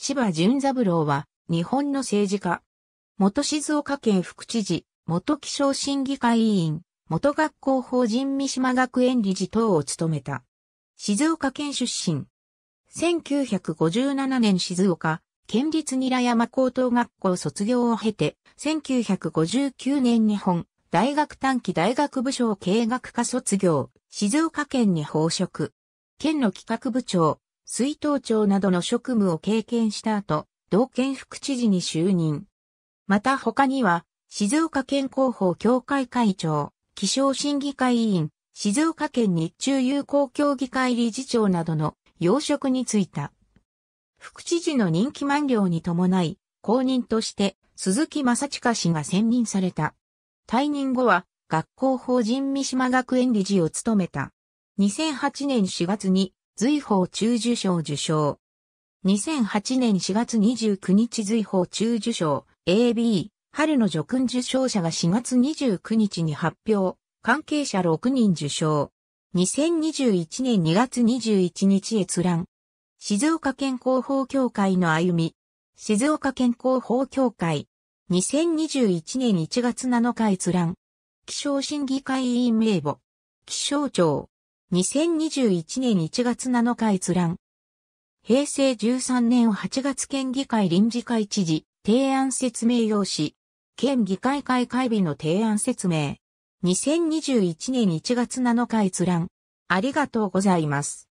芝淳三郎は、日本の政治家。元静岡県副知事、元気象審議会委員、元学校法人三島学園理事等を務めた。静岡県出身。1957年静岡、県立ニラ山高等学校卒業を経て、1959年日本、大学短期大学部省経学科卒業、静岡県に報職。県の企画部長、水頭庁などの職務を経験した後、道県副知事に就任。また他には、静岡県広報協会会長、気象審議会委員、静岡県日中友好協議会理事長などの要職に就いた。副知事の任期満了に伴い、公認として鈴木正親氏が選任された。退任後は学校法人三島学園理事を務めた。2008年4月に随法中受賞受賞。2008年4月29日随法中受賞 AB 春の叙勲受賞者が4月29日に発表。関係者6人受賞。2021年2月21日閲覧。静岡健康法協会の歩み。静岡健康法協会。2021年1月7日閲覧。気象審議会委員名簿。気象庁。2021年1月7日閲覧。平成13年8月県議会臨時会知事、提案説明用紙。県議会開会日の提案説明。2021年1月7日閲覧。ありがとうございます。